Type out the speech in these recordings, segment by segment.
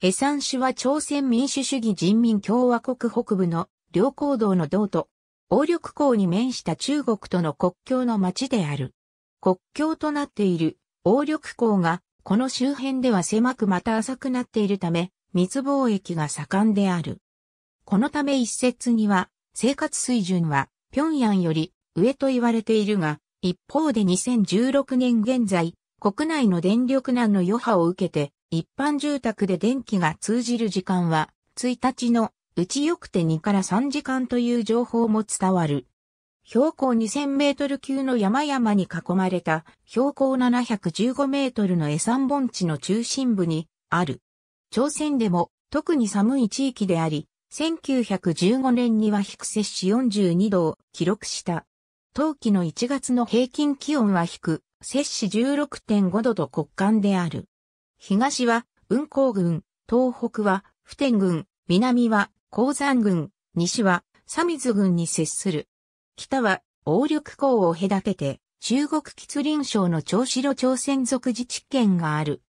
エサン市は朝鮮民主主義人民共和国北部の両行動の道と、王緑港に面した中国との国境の町である。国境となっている王緑港が、この周辺では狭くまた浅くなっているため、密貿易が盛んである。このため一説には、生活水準は平壌より上と言われているが、一方で2016年現在、国内の電力難の余波を受けて、一般住宅で電気が通じる時間は、1日のうちよくて2から3時間という情報も伝わる。標高2000メートル級の山々に囲まれた標高715メートルの江山盆地の中心部にある。朝鮮でも特に寒い地域であり、1915年には低摂氏42度を記録した。冬季の1月の平均気温は低、摂氏16.5度と国間である。東は雲光郡、東北は普天郡、南は鉱山郡、西はサミズ郡に接する。北は王緑港を隔てて、中国吉林省の長城朝鮮族自治県がある。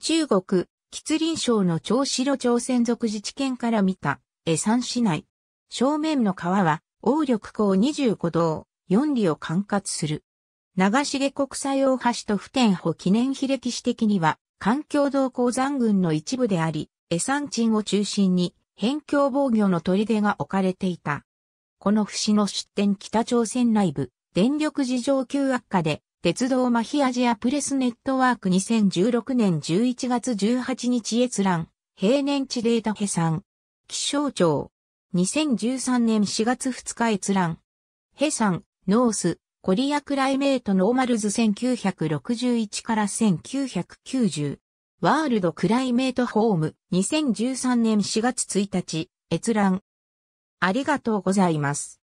中国吉林省の長城朝鮮族自治県から見た、江山市内。正面の川は、王緑港25道、4里を管轄する。長重国際大橋と普天保記念碑歴史的には、環境動鉱山群の一部であり、エサンチンを中心に、辺境防御の砦が置かれていた。この節の出展北朝鮮内部、電力事情急悪化で、鉄道マヒアジアプレスネットワーク2016年11月18日閲覧、平年値データヘ覧。気象庁。2013年4月2日閲覧。ヘ覧、ノース、コリアクライメートノーマルズ1961から1990。ワールドクライメートホーム2013年4月1日閲覧。ありがとうございます。